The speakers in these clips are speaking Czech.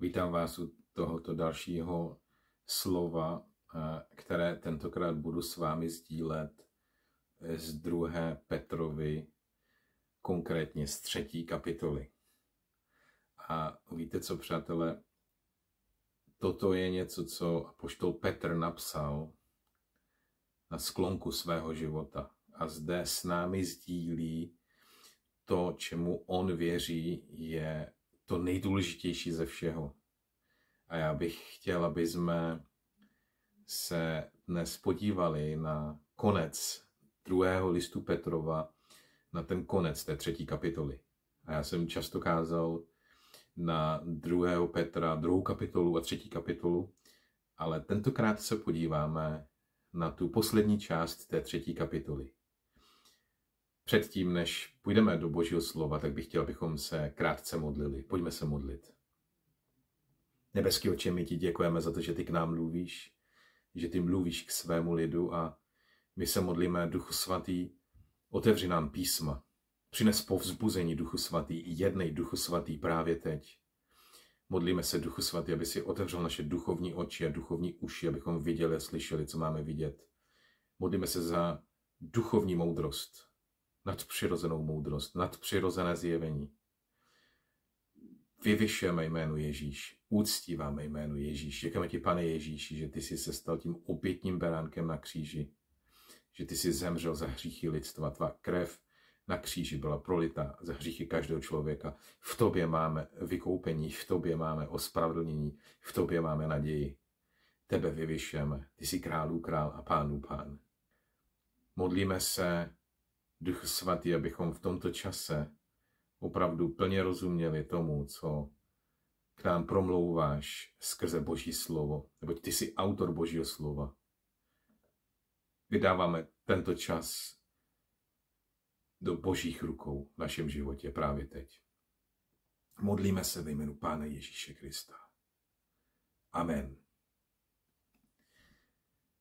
Vítám vás u tohoto dalšího slova, eh, které tentokrát budu s vámi sdílet eh, z druhé Petrovi, konkrétně z třetí kapitoly. A víte co, přátelé, toto je něco, co apoštol Petr napsal na sklonku svého života. A zde s námi sdílí to, čemu on věří, je to nejdůležitější ze všeho. A já bych chtěl, aby jsme se dnes podívali na konec druhého listu Petrova, na ten konec té třetí kapitoly. A já jsem často kázal na druhého Petra, druhou kapitolu a třetí kapitolu, ale tentokrát se podíváme na tu poslední část té třetí kapitoly. Předtím, než půjdeme do Božího slova, tak bych chtěl, abychom se krátce modlili. Pojďme se modlit. Nebeský oče, my ti děkujeme za to, že ty k nám mluvíš, že ty mluvíš k svému lidu a my se modlíme, Duchu Svatý, otevři nám písma, přines povzbuzení Duchu Svatý, jednej Duchu Svatý právě teď. Modlíme se Duchu Svatý, aby si otevřel naše duchovní oči a duchovní uši, abychom viděli a slyšeli, co máme vidět. Modlíme se za duchovní moudrost, nadpřirozenou moudrost, nadpřirozené zjevení. Vyvyšujeme jméno Ježíš, úctíváme jméno Ježíš, říkáme ti, pane Ježíši, že ty jsi se stal tím obětním beránkem na kříži, že ty jsi zemřel za hříchy lidstva, tvá krev na kříži byla prolita za hříchy každého člověka. V tobě máme vykoupení, v tobě máme ospravedlnění, v tobě máme naději. Tebe vyvyšujeme, ty jsi králů král a pánů pán. Modlíme se Duch Svatý, abychom v tomto čase opravdu plně rozuměli tomu, co k nám promlouváš skrze Boží slovo, neboť ty jsi autor Božího slova. Vydáváme tento čas do Božích rukou v našem životě právě teď. Modlíme se ve jménu Pána Ježíše Krista. Amen.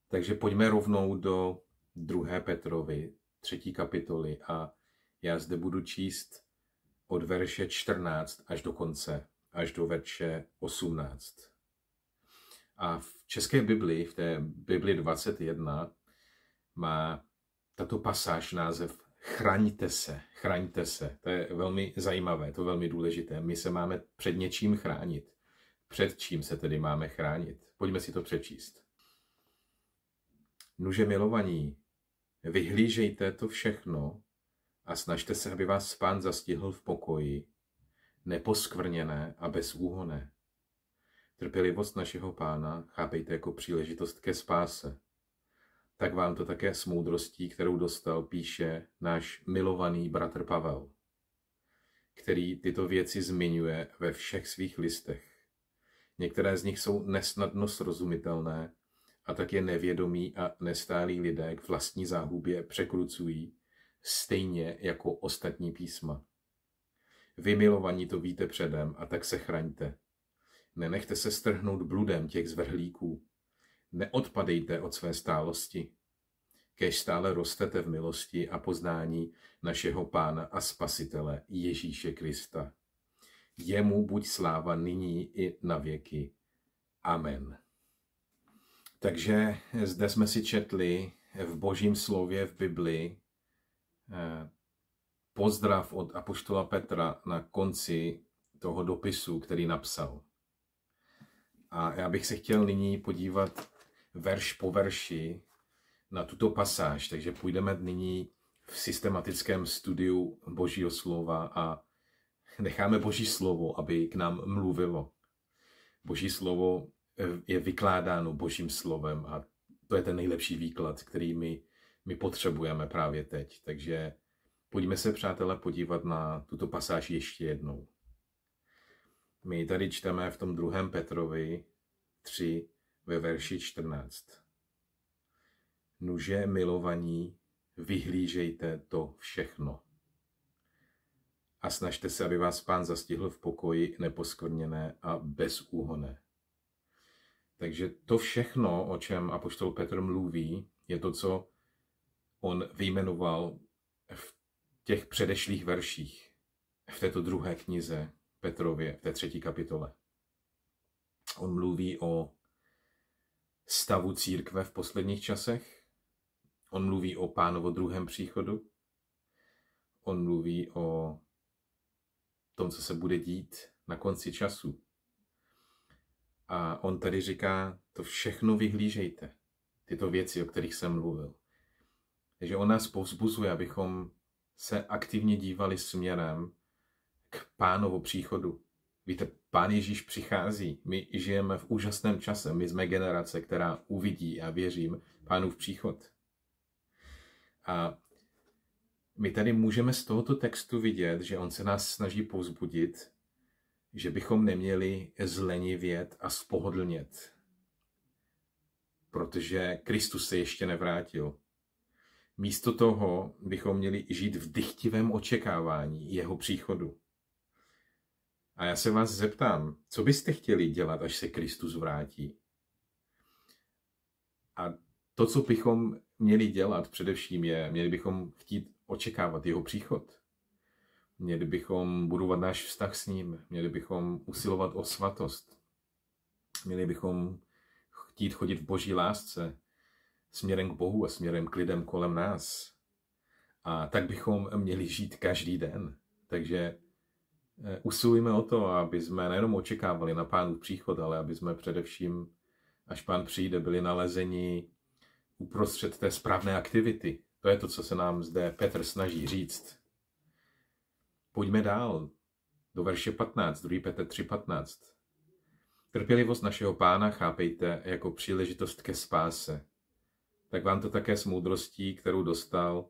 Takže pojďme rovnou do 2. Petrovi třetí kapitoly a já zde budu číst od verše 14 až do konce, až do verše 18. A v české Bibli, v té Bibli 21, má tato pasáž název Chraňte se, chraňte se. To je velmi zajímavé, to je velmi důležité. My se máme před něčím chránit. Před čím se tedy máme chránit? Pojďme si to přečíst. Nuže milovaní, Vyhlížejte to všechno a snažte se, aby vás pán zastihl v pokoji, neposkvrněné a bez úhone. Trpělivost našeho pána chápejte jako příležitost ke spáse. Tak vám to také s moudrostí, kterou dostal, píše náš milovaný bratr Pavel, který tyto věci zmiňuje ve všech svých listech. Některé z nich jsou nesnadno srozumitelné a tak je nevědomí a nestálí lidé k vlastní záhubě překrucují, stejně jako ostatní písma. milovaní to víte předem a tak se chraňte. Nenechte se strhnout bludem těch zvrhlíků. Neodpadejte od své stálosti. Kež stále rostete v milosti a poznání našeho Pána a Spasitele Ježíše Krista. Jemu buď sláva nyní i na věky. Amen. Takže zde jsme si četli v božím slově v Biblii eh, pozdrav od Apoštola Petra na konci toho dopisu, který napsal. A já bych se chtěl nyní podívat verš po verši na tuto pasáž, takže půjdeme nyní v systematickém studiu Božího slova a necháme Boží slovo, aby k nám mluvilo. Boží slovo Eh, je vykládáno božím slovem a to je ten nejlepší výklad, který my, my potřebujeme právě teď. Takže pojďme se, přátelé, podívat na tuto pasáž ještě jednou. My tady čteme v tom druhém Petrovi 3 ve verši 14. Nuže milovaní, vyhlížejte to všechno. A snažte se, aby vás pán zastihl v pokoji neposkvrněné a bezúhoné takže to všechno, o čem apoštol Petr mluví, je to, co on vyjmenoval v těch předešlých verších, v této druhé knize Petrově, v té třetí kapitole. On mluví o stavu církve v posledních časech, on mluví o pánovo druhém příchodu, on mluví o tom, co se bude dít na konci času, a on tady říká, to všechno vyhlížejte, tyto věci, o kterých jsem mluvil. Takže on nás povzbuzuje, abychom se aktivně dívali směrem k pánovu příchodu. Víte, pán Ježíš přichází. My žijeme v úžasném čase. My jsme generace, která uvidí, a věřím, pánův příchod. A my tady můžeme z tohoto textu vidět, že on se nás snaží povzbudit, že bychom neměli zlenivět a spohodlnět, protože Kristus se ještě nevrátil. Místo toho bychom měli žít v dychtivém očekávání jeho příchodu. A já se vás zeptám, co byste chtěli dělat, až se Kristus vrátí? A to, co bychom měli dělat především je, měli bychom chtít očekávat jeho příchod. Měli bychom budovat náš vztah s ním, měli bychom usilovat o svatost, měli bychom chtít chodit v boží lásce směrem k Bohu a směrem k lidem kolem nás. A tak bychom měli žít každý den. Takže eh, usilujeme o to, aby jsme nejenom očekávali na pánu příchod, ale aby jsme především, až pán přijde, byli nalezeni uprostřed té správné aktivity. To je to, co se nám zde Petr snaží říct. Pojďme dál do verše 15, 2. Petr 15. Trpělivost našeho pána chápejte jako příležitost ke spáse. Tak vám to také s moudrostí, kterou dostal,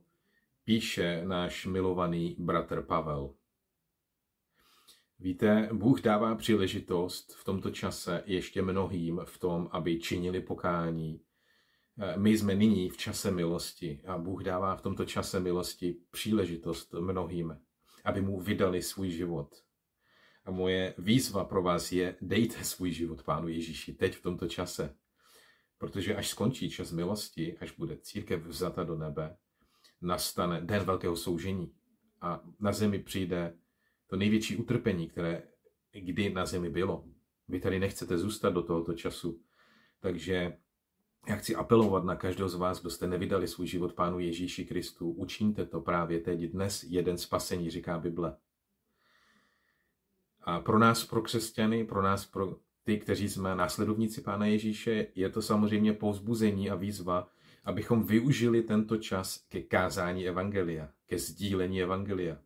píše náš milovaný bratr Pavel. Víte, Bůh dává příležitost v tomto čase ještě mnohým v tom, aby činili pokání. My jsme nyní v čase milosti a Bůh dává v tomto čase milosti příležitost mnohým aby mu vydali svůj život. A moje výzva pro vás je, dejte svůj život Pánu Ježíši teď v tomto čase. Protože až skončí čas milosti, až bude církev vzata do nebe, nastane den velkého soužení a na zemi přijde to největší utrpení, které kdy na zemi bylo. Vy tady nechcete zůstat do tohoto času, takže já chci apelovat na každého z vás, kdo jste nevydali svůj život Pánu Ježíši Kristu. Učiňte to právě teď. Dnes jeden spasení, říká Bible. A pro nás, pro křesťany, pro nás, pro ty, kteří jsme následovníci Pána Ježíše, je to samozřejmě pouzbuzení a výzva, abychom využili tento čas ke kázání Evangelia, ke sdílení Evangelia.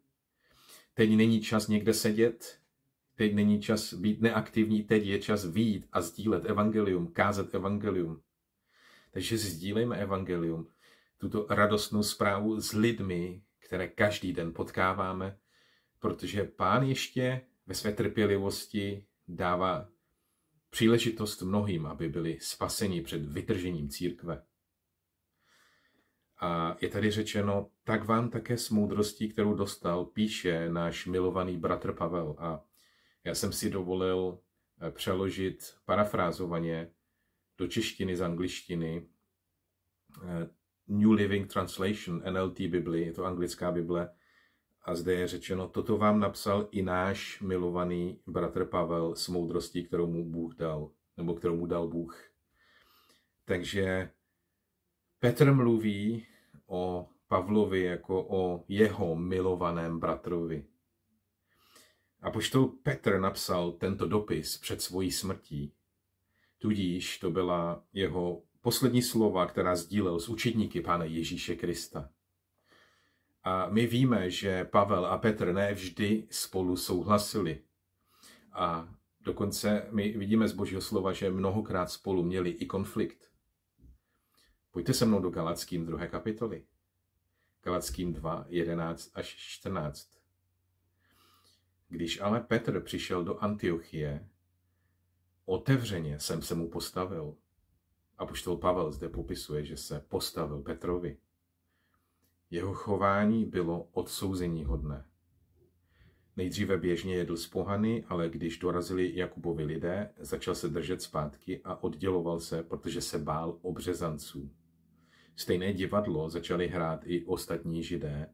Teď není čas někde sedět, teď není čas být neaktivní, teď je čas výjít a sdílet Evangelium, kázat Evangelium. Takže sdílejme evangelium, tuto radostnou zprávu s lidmi, které každý den potkáváme, protože pán ještě ve své trpělivosti dává příležitost mnohým, aby byli spaseni před vytržením církve. A je tady řečeno, tak vám také s moudrostí, kterou dostal, píše náš milovaný bratr Pavel. A já jsem si dovolil eh, přeložit parafrázovaně do češtiny z angličtiny. Eh, New Living Translation, NLT Bibli, je to anglická Bible. A zde je řečeno, toto vám napsal i náš milovaný bratr Pavel s moudrostí, kterou mu Bůh dal, nebo kterou mu dal Bůh. Takže Petr mluví o Pavlovi jako o jeho milovaném bratrovi. A poštol Petr napsal tento dopis před svojí smrtí Tudíž to byla jeho poslední slova, která sdílel s učedníky Pána Ježíše Krista. A my víme, že Pavel a Petr ne vždy spolu souhlasili. A dokonce my vidíme z Božího slova, že mnohokrát spolu měli i konflikt. Pojďte se mnou do Galackým 2. kapitoly. Galackým 2, 11 až 14. Když ale Petr přišel do Antiochie, Otevřeně jsem se mu postavil. A poštol Pavel zde popisuje, že se postavil Petrovi. Jeho chování bylo odsouzení hodné. Nejdříve běžně jedl z pohany, ale když dorazili Jakubovi lidé, začal se držet zpátky a odděloval se, protože se bál obřezanců. Stejné divadlo začali hrát i ostatní židé,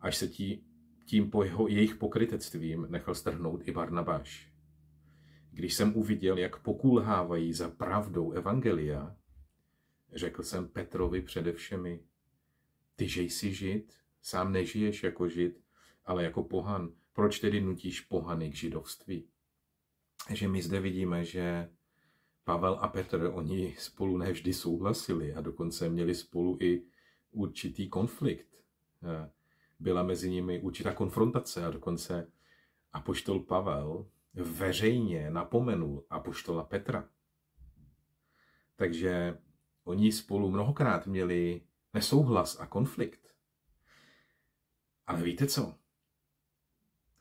až se tí, tím po jeho, jejich pokrytectvím nechal strhnout i Barnabáš. Když jsem uviděl, jak pokulhávají za pravdou Evangelia, řekl jsem Petrovi přede všemi, ty že jsi žid, sám nežiješ jako žid, ale jako pohan, proč tedy nutíš pohany k židovství? Že my zde vidíme, že Pavel a Petr, oni spolu nevždy souhlasili a dokonce měli spolu i určitý konflikt. Byla mezi nimi určitá konfrontace a dokonce apoštol Pavel veřejně napomenul apoštola Petra. Takže oni spolu mnohokrát měli nesouhlas a konflikt. Ale víte co?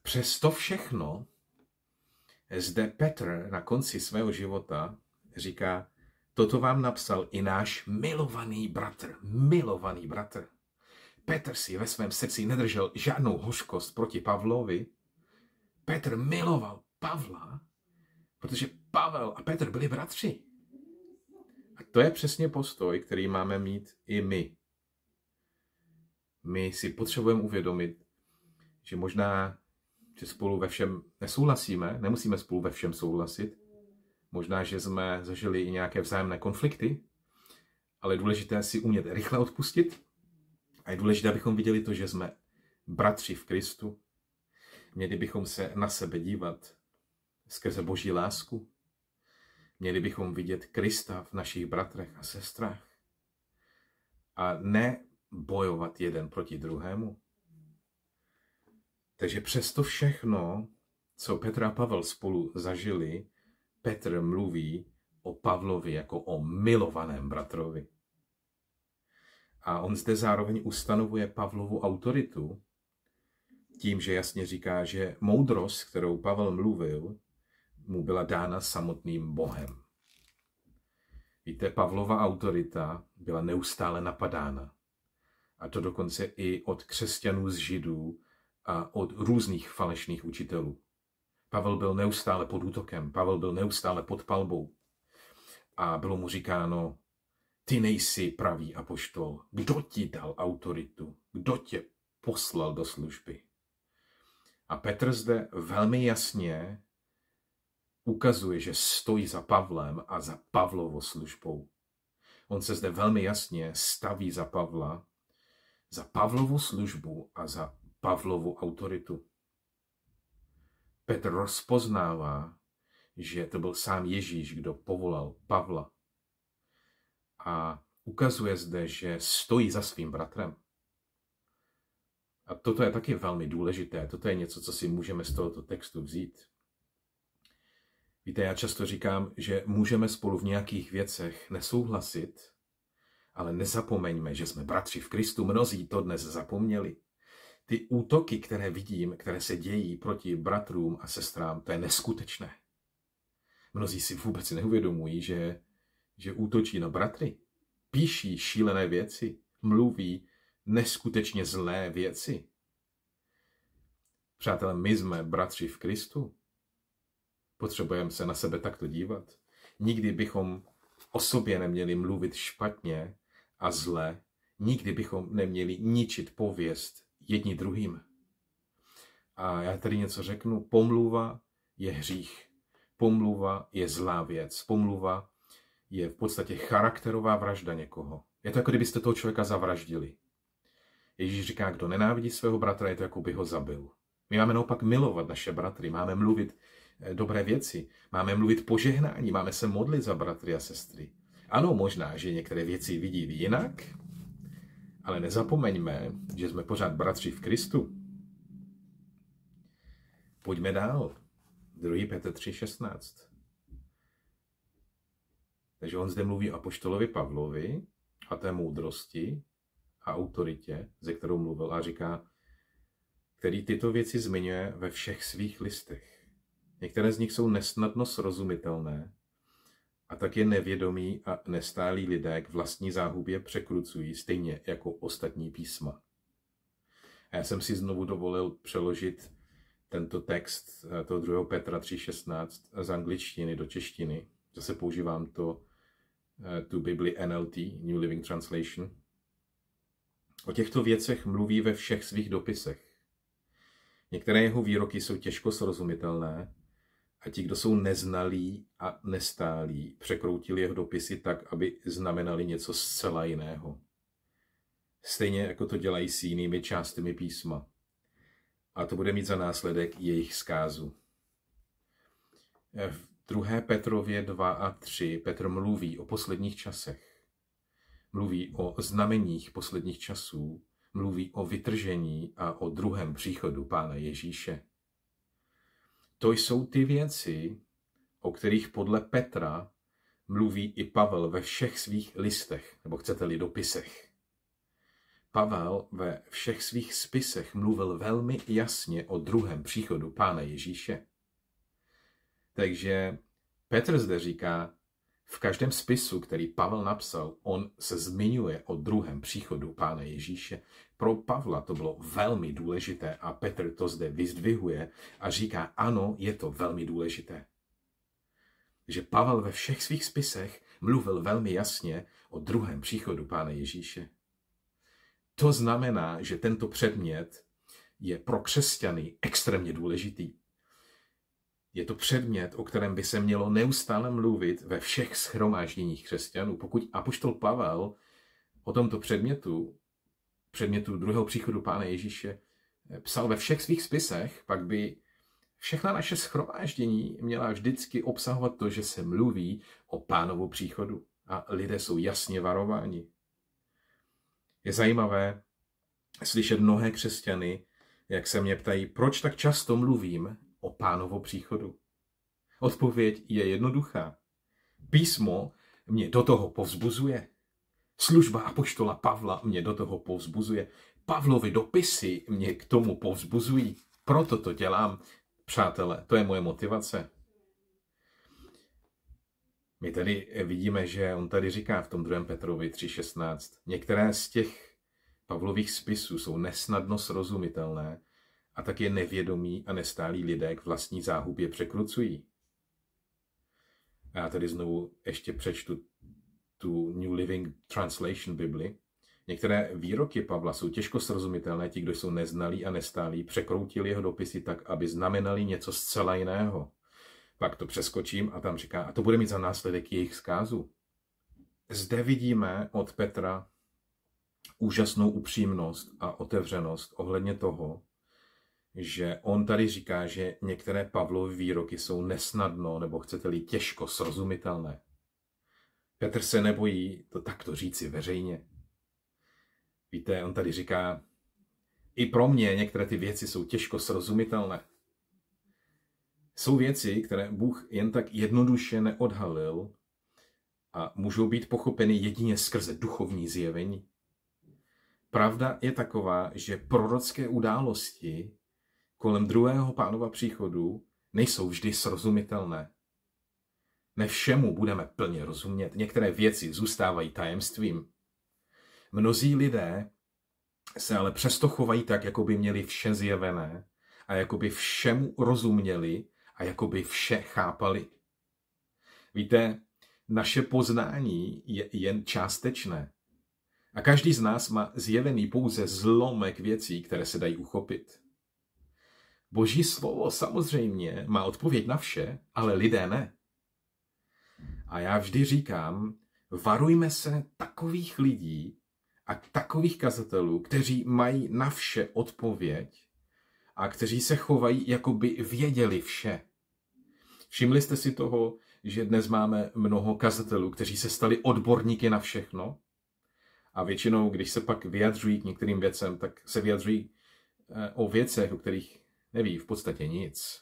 Přes to všechno zde Petr na konci svého života říká, toto vám napsal i náš milovaný bratr, milovaný bratr. Petr si ve svém srdci nedržel žádnou hořkost proti Pavlovi. Petr miloval Pavla, protože Pavel a Petr byli bratři. A to je přesně postoj, který máme mít i my. My si potřebujeme uvědomit, že možná, že spolu ve všem nesouhlasíme, nemusíme spolu ve všem souhlasit, možná, že jsme zažili i nějaké vzájemné konflikty, ale je důležité si umět rychle odpustit a je důležité, abychom viděli to, že jsme bratři v Kristu. Měli bychom se na sebe dívat skrze boží lásku. Měli bychom vidět Krista v našich bratrech a sestrách a ne bojovat jeden proti druhému. Takže přesto všechno, co Petra a Pavel spolu zažili, Petr mluví o Pavlovi jako o milovaném bratrovi. A on zde zároveň ustanovuje Pavlovu autoritu tím, že jasně říká, že moudrost, kterou Pavel mluvil, mu byla dána samotným Bohem. Víte, Pavlova autorita byla neustále napadána. A to dokonce i od křesťanů z židů a od různých falešných učitelů. Pavel byl neustále pod útokem, Pavel byl neustále pod palbou. A bylo mu říkáno, ty nejsi pravý apoštol. Kdo ti dal autoritu? Kdo tě poslal do služby? A Petr zde velmi jasně ukazuje, že stojí za Pavlem a za Pavlovou službou. On se zde velmi jasně staví za Pavla, za Pavlovu službu a za Pavlovu autoritu. Petr rozpoznává, že to byl sám Ježíš, kdo povolal Pavla. A ukazuje zde, že stojí za svým bratrem. A toto je taky velmi důležité. Toto je něco, co si můžeme z tohoto textu vzít. Víte, já často říkám, že můžeme spolu v nějakých věcech nesouhlasit, ale nezapomeňme, že jsme bratři v Kristu, mnozí to dnes zapomněli. Ty útoky, které vidím, které se dějí proti bratrům a sestrám, to je neskutečné. Mnozí si vůbec neuvědomují, že, že útočí na bratry. Píší šílené věci, mluví neskutečně zlé věci. Přátelé, my jsme bratři v Kristu. Potřebujeme se na sebe takto dívat. Nikdy bychom o sobě neměli mluvit špatně a zle. Nikdy bychom neměli ničit pověst jedni druhým. A já tady něco řeknu. Pomluva je hřích. Pomluva je zlá věc. Pomluva je v podstatě charakterová vražda někoho. Je to jako kdybyste toho člověka zavraždili. Ježíš říká, kdo nenávidí svého bratra, je to jako by ho zabil. My máme naopak milovat naše bratry, máme mluvit Eh, dobré věci. Máme mluvit požehnání, máme se modlit za bratry a sestry. Ano, možná, že některé věci vidí jinak, ale nezapomeňme, že jsme pořád bratři v Kristu. Pojďme dál. 2. Petr 3.16. Takže on zde mluví o apoštolovi Pavlovi a té moudrosti a autoritě, ze kterou mluvil a říká, který tyto věci zmiňuje ve všech svých listech. Některé z nich jsou nesnadno srozumitelné a tak je nevědomí a nestálí lidé k vlastní záhubě překrucují stejně jako ostatní písma. A já jsem si znovu dovolil přeložit tento text eh, toho 2. Petra 3.16 eh, z angličtiny do češtiny. Zase používám to eh, tu Bibli NLT, New Living Translation. O těchto věcech mluví ve všech svých dopisech. Některé jeho výroky jsou těžko srozumitelné, a ti, kdo jsou neznalí a nestálí, překroutili jeho dopisy tak, aby znamenali něco zcela jiného. Stejně jako to dělají s jinými částmi písma. A to bude mít za následek jejich zkázu. V 2. Petrově 2 a 3 Petr mluví o posledních časech. Mluví o znameních posledních časů, mluví o vytržení a o druhém příchodu Pána Ježíše. To jsou ty věci, o kterých podle Petra mluví i Pavel ve všech svých listech, nebo chcete-li dopisech. Pavel ve všech svých spisech mluvil velmi jasně o druhém příchodu Pána Ježíše. Takže Petr zde říká, v každém spisu, který Pavel napsal, on se zmiňuje o druhém příchodu Pána Ježíše. Pro Pavla to bylo velmi důležité a Petr to zde vyzdvihuje a říká, ano, je to velmi důležité. Že Pavel ve všech svých spisech mluvil velmi jasně o druhém příchodu Pána Ježíše. To znamená, že tento předmět je pro křesťany extrémně důležitý. Je to předmět, o kterém by se mělo neustále mluvit ve všech schromážděních křesťanů. Pokud apoštol Pavel o tomto předmětu, předmětu druhého příchodu Pána Ježíše, eh, psal ve všech svých spisech, pak by všechna naše schromáždění měla vždycky obsahovat to, že se mluví o pánovu příchodu a lidé jsou jasně varováni. Je zajímavé slyšet mnohé křesťany, jak se mě ptají, proč tak často mluvím o pánovo příchodu? Odpověď je jednoduchá. Písmo mě do toho povzbuzuje. Služba apoštola Pavla mě do toho povzbuzuje. Pavlovy dopisy mě k tomu povzbuzují. Proto to dělám, přátelé. To je moje motivace. My tady vidíme, že on tady říká v tom 2. Petrovi 3.16. Některé z těch Pavlových spisů jsou nesnadno srozumitelné a tak je nevědomí a nestálí lidé k vlastní záhubě překrucují. A já tady znovu ještě přečtu tu New Living Translation Bibli. Některé výroky Pavla jsou těžko srozumitelné, ti, kdo jsou neznalí a nestálí, překroutili jeho dopisy tak, aby znamenali něco zcela jiného. Pak to přeskočím a tam říká, a to bude mít za následek jejich zkázu. Zde vidíme od Petra úžasnou upřímnost a otevřenost ohledně toho, že on tady říká, že některé Pavlovy výroky jsou nesnadno, nebo chcete-li těžko srozumitelné. Petr se nebojí to takto říci veřejně. Víte, on tady říká, i pro mě některé ty věci jsou těžko srozumitelné. Jsou věci, které Bůh jen tak jednoduše neodhalil a můžou být pochopeny jedině skrze duchovní zjevení. Pravda je taková, že prorocké události kolem druhého pánova příchodu nejsou vždy srozumitelné. Ne všemu budeme plně rozumět, některé věci zůstávají tajemstvím. Mnozí lidé se ale přesto chovají tak, jako by měli vše zjevené a jako by všemu rozuměli a jako by vše chápali. Víte, naše poznání je jen částečné. A každý z nás má zjevený pouze zlomek věcí, které se dají uchopit. Boží slovo samozřejmě má odpověď na vše, ale lidé ne. A já vždy říkám, varujme se takových lidí a takových kazatelů, kteří mají na vše odpověď a kteří se chovají, jako by věděli vše. Všimli jste si toho, že dnes máme mnoho kazatelů, kteří se stali odborníky na všechno? A většinou, když se pak vyjadřují k některým věcem, tak se vyjadřují eh, o věcech, o kterých neví v podstatě nic.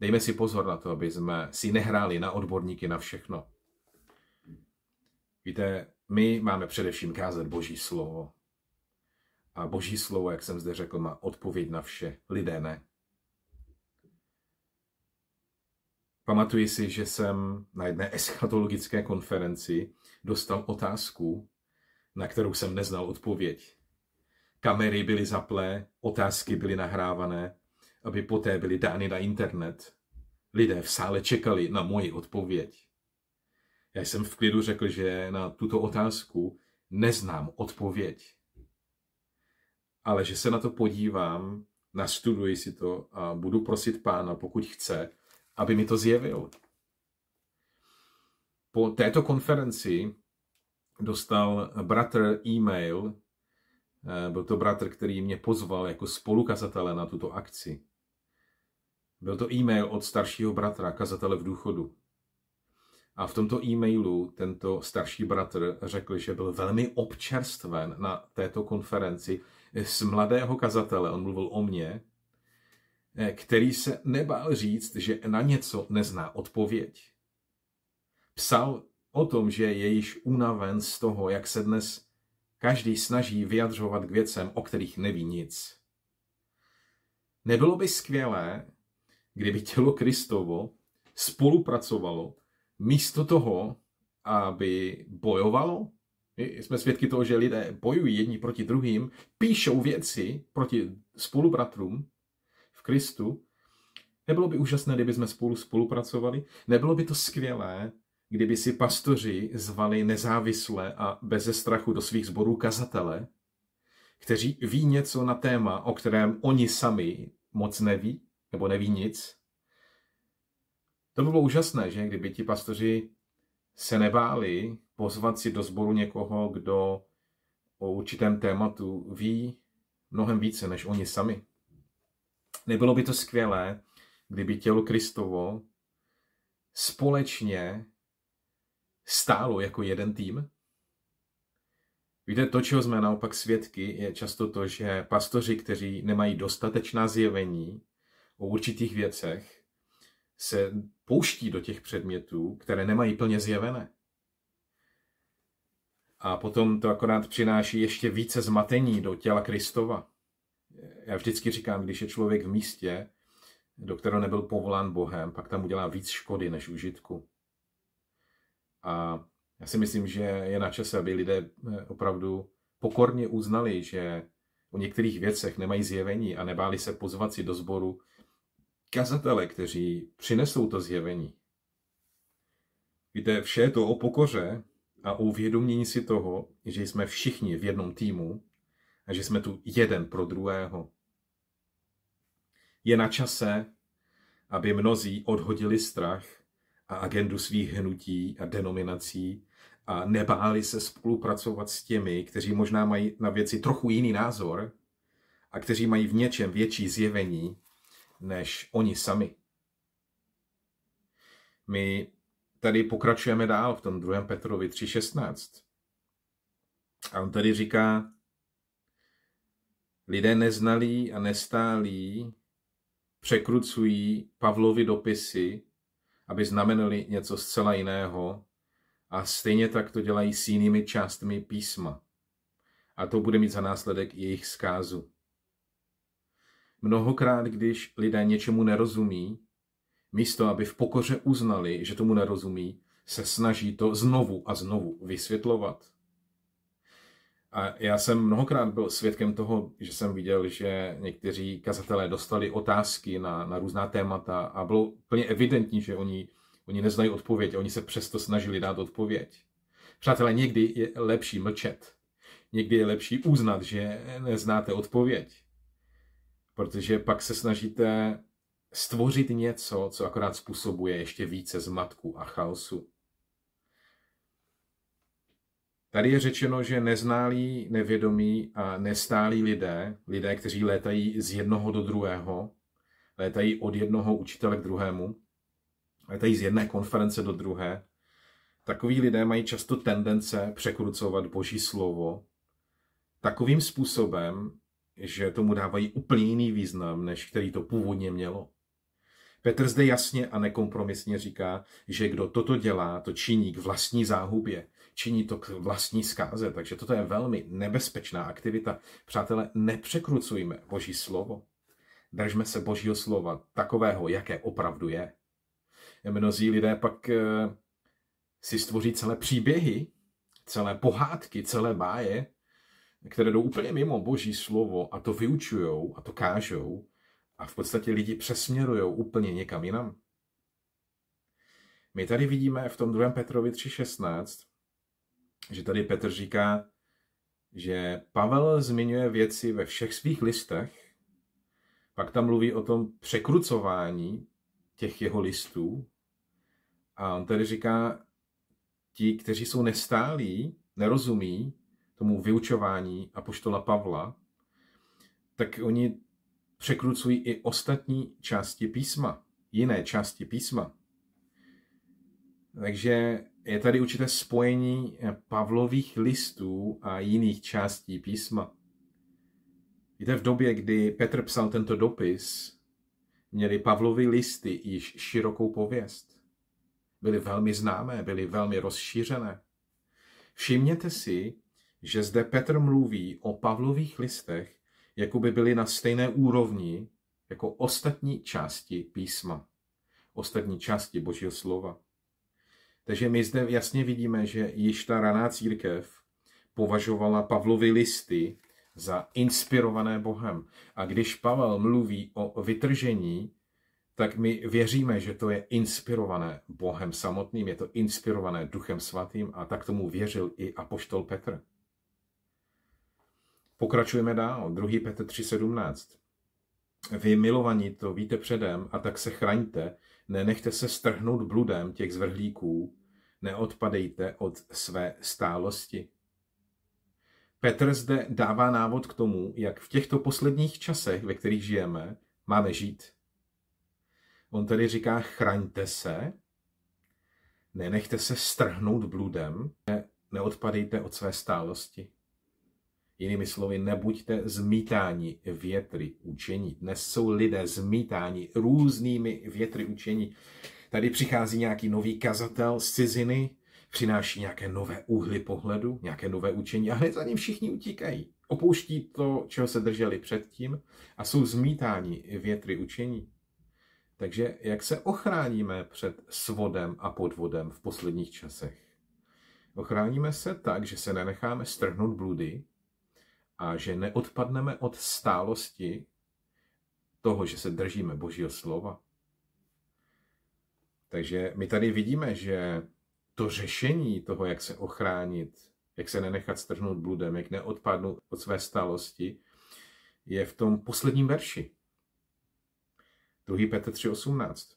Dejme si pozor na to, aby jsme si nehráli na odborníky na všechno. Víte, my máme především kázat Boží slovo. A Boží slovo, jak jsem zde řekl, má odpověď na vše. Lidé ne. Pamatuji si, že jsem na jedné eschatologické konferenci dostal otázku, na kterou jsem neznal odpověď. Kamery byly zaplé, otázky byly nahrávané, aby poté byly dány na internet. Lidé v sále čekali na moji odpověď. Já jsem v klidu řekl, že na tuto otázku neznám odpověď. Ale že se na to podívám, nastuduji si to a budu prosit pána, pokud chce, aby mi to zjevil. Po této konferenci dostal bratr e-mail Eh, byl to bratr, který mě pozval jako spolukazatele na tuto akci. Byl to e-mail od staršího bratra, kazatele v důchodu. A v tomto e-mailu tento starší bratr řekl, že byl velmi občerstven na této konferenci z mladého kazatele, on mluvil o mně, eh, který se nebál říct, že na něco nezná odpověď. Psal o tom, že je již unaven z toho, jak se dnes Každý snaží vyjadřovat k věcem, o kterých neví nic. Nebylo by skvělé, kdyby tělo Kristovo spolupracovalo místo toho, aby bojovalo? My jsme svědky toho, že lidé bojují jedni proti druhým, píšou věci proti spolubratrům v Kristu. Nebylo by úžasné, kdyby jsme spolu spolupracovali? Nebylo by to skvělé, kdyby si pastoři zvali nezávisle a beze strachu do svých zborů kazatele, kteří ví něco na téma, o kterém oni sami moc neví, nebo neví nic. To by bylo úžasné, že kdyby ti pastoři se nebáli pozvat si do sboru někoho, kdo o určitém tématu ví mnohem více než oni sami. Nebylo by to skvělé, kdyby tělo Kristovo společně stálo jako jeden tým. Víte, to, čeho jsme naopak svědky, je často to, že pastoři, kteří nemají dostatečná zjevení o určitých věcech, se pouští do těch předmětů, které nemají plně zjevené. A potom to akorát přináší ještě více zmatení do těla Kristova. Já vždycky říkám, když je člověk v místě, do kterého nebyl povolán Bohem, pak tam udělá víc škody než užitku. A já si myslím, že je na čase, aby lidé eh, opravdu pokorně uznali, že o některých věcech nemají zjevení a nebáli se pozvat si do sboru kazatele, kteří přinesou to zjevení. Víte, vše je to o pokoře a o uvědomění si toho, že jsme všichni v jednom týmu a že jsme tu jeden pro druhého. Je na čase, aby mnozí odhodili strach a agendu svých hnutí a denominací a nebáli se spolupracovat s těmi, kteří možná mají na věci trochu jiný názor a kteří mají v něčem větší zjevení než oni sami. My tady pokračujeme dál v tom 2. Petrovi 3.16. A on tady říká, lidé neznalí a nestálí překrucují Pavlovi dopisy aby znamenaly něco zcela jiného a stejně tak to dělají s jinými částmi písma. A to bude mít za následek jejich zkázu. Mnohokrát, když lidé něčemu nerozumí, místo aby v pokoře uznali, že tomu nerozumí, se snaží to znovu a znovu vysvětlovat. A já jsem mnohokrát byl svědkem toho, že jsem viděl, že někteří kazatelé dostali otázky na, na různá témata a bylo úplně evidentní, že oni, oni neznají odpověď a oni se přesto snažili dát odpověď. Přátelé, někdy je lepší mlčet. Někdy je lepší uznat, že neznáte odpověď. Protože pak se snažíte stvořit něco, co akorát způsobuje ještě více zmatku a chaosu. Tady je řečeno, že neználí, nevědomí a nestálí lidé, lidé, kteří létají z jednoho do druhého, létají od jednoho učitele k druhému, létají z jedné konference do druhé, takoví lidé mají často tendence překrucovat boží slovo takovým způsobem, že tomu dávají úplně jiný význam, než který to původně mělo. Petr zde jasně a nekompromisně říká, že kdo toto dělá, to činí k vlastní záhubě, činí to k vlastní zkáze. Takže toto je velmi nebezpečná aktivita. Přátelé, nepřekrucujme Boží slovo. Držme se Božího slova takového, jaké opravdu je. Mnozí lidé pak eh, si stvoří celé příběhy, celé pohádky, celé báje, které jdou úplně mimo Boží slovo a to vyučují a to kážou a v podstatě lidi přesměrují úplně někam jinam. My tady vidíme v tom 2. Petrovi že tady Petr říká, že Pavel zmiňuje věci ve všech svých listech, pak tam mluví o tom překrucování těch jeho listů a on tady říká, ti, kteří jsou nestálí, nerozumí tomu vyučování poštola Pavla, tak oni překrucují i ostatní části písma, jiné části písma. Takže je tady určité spojení eh, Pavlových listů a jiných částí písma. Víte, v době, kdy Petr psal tento dopis, měli Pavlovy listy již širokou pověst. Byly velmi známé, byly velmi rozšířené. Všimněte si, že zde Petr mluví o Pavlových listech, jako by byly na stejné úrovni jako ostatní části písma, ostatní části Božího slova. Takže my zde jasně vidíme, že již ta raná církev považovala Pavlovy listy za inspirované Bohem. A když Pavel mluví o vytržení, tak my věříme, že to je inspirované Bohem samotným, je to inspirované Duchem Svatým a tak tomu věřil i apoštol Petr. Pokračujeme dál, 2. Petr 3.17. Vy milovaní to víte předem a tak se chraňte, Nenechte se strhnout bludem těch zvrhlíků, neodpadejte od své stálosti. Petr zde dává návod k tomu, jak v těchto posledních časech, ve kterých žijeme, máme žít. On tedy říká, chraňte se, nenechte se strhnout bludem, neodpadejte od své stálosti. Jinými slovy, nebuďte zmítáni větry učení. Dnes jsou lidé zmítáni různými větry učení. Tady přichází nějaký nový kazatel z ciziny, přináší nějaké nové úhly pohledu, nějaké nové učení a hned za ním všichni utíkají. Opouští to, čeho se drželi předtím a jsou zmítáni větry učení. Takže jak se ochráníme před svodem a podvodem v posledních časech? Ochráníme se tak, že se nenecháme strhnout bludy, a že neodpadneme od stálosti toho, že se držíme Božího slova. Takže my tady vidíme, že to řešení toho, jak se ochránit, jak se nenechat strhnout bludem, jak neodpadnout od své stálosti, je v tom posledním verši. 2. Petr 3.18.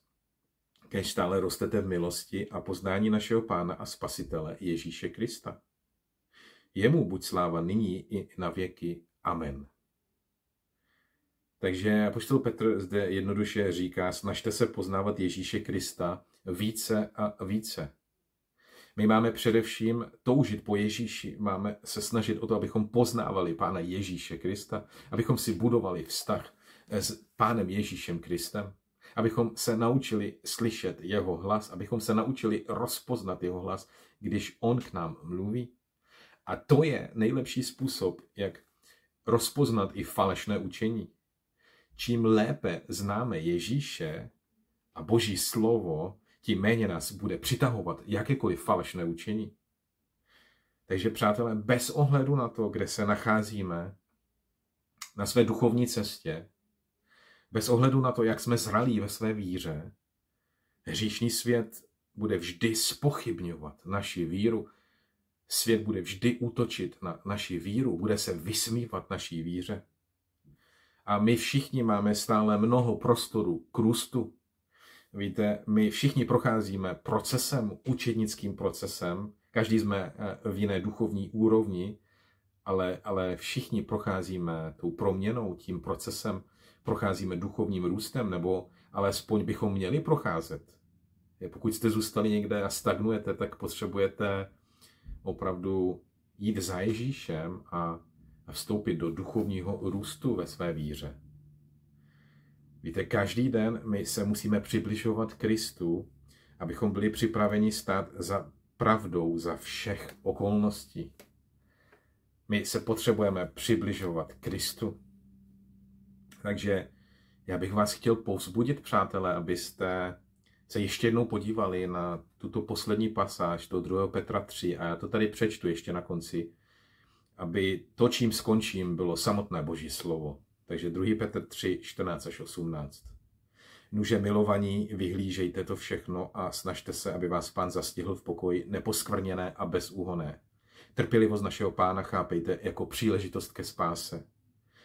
Kež stále rostete v milosti a poznání našeho Pána a Spasitele Ježíše Krista. Jemu buď sláva nyní i na věky. Amen. Takže apoštol Petr zde jednoduše říká, snažte se poznávat Ježíše Krista více a více. My máme především toužit po Ježíši, máme se snažit o to, abychom poznávali Pána Ježíše Krista, abychom si budovali vztah s Pánem Ježíšem Kristem, abychom se naučili slyšet jeho hlas, abychom se naučili rozpoznat jeho hlas, když on k nám mluví, a to je nejlepší způsob, jak rozpoznat i falešné učení. Čím lépe známe Ježíše a Boží slovo, tím méně nás bude přitahovat jakékoliv falešné učení. Takže přátelé, bez ohledu na to, kde se nacházíme na své duchovní cestě, bez ohledu na to, jak jsme zralí ve své víře, hříšní svět bude vždy spochybňovat naši víru, Svět bude vždy útočit na naši víru, bude se vysmívat naší víře. A my všichni máme stále mnoho prostoru k růstu. Víte, my všichni procházíme procesem, učednickým procesem, každý jsme eh, v jiné duchovní úrovni, ale, ale všichni procházíme tou proměnou, tím procesem, procházíme duchovním růstem, nebo alespoň bychom měli procházet. Pokud jste zůstali někde a stagnujete, tak potřebujete opravdu jít za Ježíšem a vstoupit do duchovního růstu ve své víře. Víte, každý den my se musíme přibližovat Kristu, abychom byli připraveni stát za pravdou za všech okolností. My se potřebujeme přibližovat Kristu. Takže já bych vás chtěl povzbudit, přátelé, abyste se ještě jednou podívali na tuto poslední pasáž to 2. Petra 3 a já to tady přečtu ještě na konci, aby to, čím skončím, bylo samotné Boží slovo. Takže 2. Petr 3, 14 až 18. Nuže milovaní, vyhlížejte to všechno a snažte se, aby vás pán zastihl v pokoji neposkvrněné a bezúhoné. Trpělivost našeho pána chápejte jako příležitost ke spáse.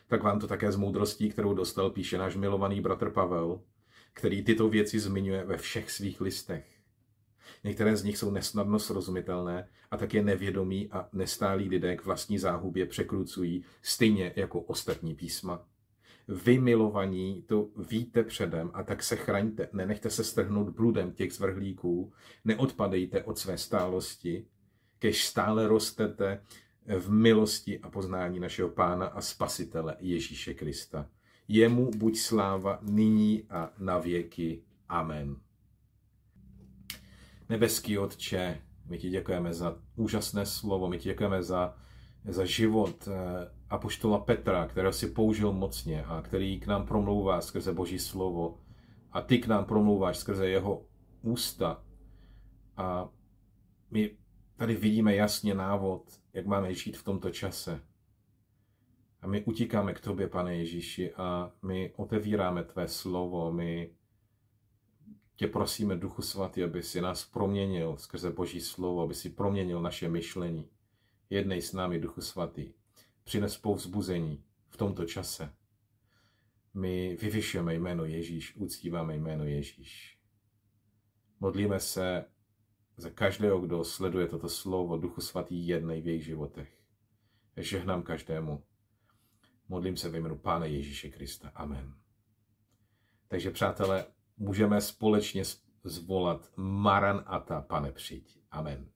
Tak vám to také z moudrostí, kterou dostal, píše náš milovaný bratr Pavel, který tyto věci zmiňuje ve všech svých listech. Některé z nich jsou nesnadno srozumitelné a tak je nevědomí a nestálí lidé k vlastní záhubě překrucují, stejně jako ostatní písma. Vy, milovaní, to víte předem a tak se chraňte, nenechte se strhnout bludem těch zvrhlíků, neodpadejte od své stálosti, kež stále rostete v milosti a poznání našeho Pána a Spasitele Ježíše Krista. Jemu buď sláva nyní a na věky. Amen. Nebeský Otče, my ti děkujeme za úžasné slovo, my ti děkujeme za, za život eh, Apoštola Petra, kterého si použil mocně a který k nám promlouvá skrze Boží slovo a ty k nám promlouváš skrze jeho ústa. A my tady vidíme jasně návod, jak máme žít v tomto čase. A my utíkáme k tobě, pane Ježíši, a my otevíráme tvé slovo, my tě prosíme, Duchu Svatý, aby si nás proměnil skrze Boží slovo, aby si proměnil naše myšlení. Jednej s námi, Duchu Svatý. Přines povzbuzení v tomto čase. My vyvyšujeme jméno Ježíš, uctíváme jméno Ježíš. Modlíme se za každého, kdo sleduje toto slovo, Duchu Svatý jednej v jejich životech. Žehnám každému. Modlím se ve jménu Pána Ježíše Krista. Amen. Takže přátelé, můžeme společně zvolat Maranata, pane přijď. Amen.